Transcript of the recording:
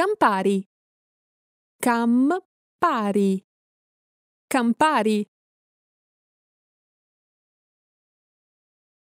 Campari. Campari. Campari.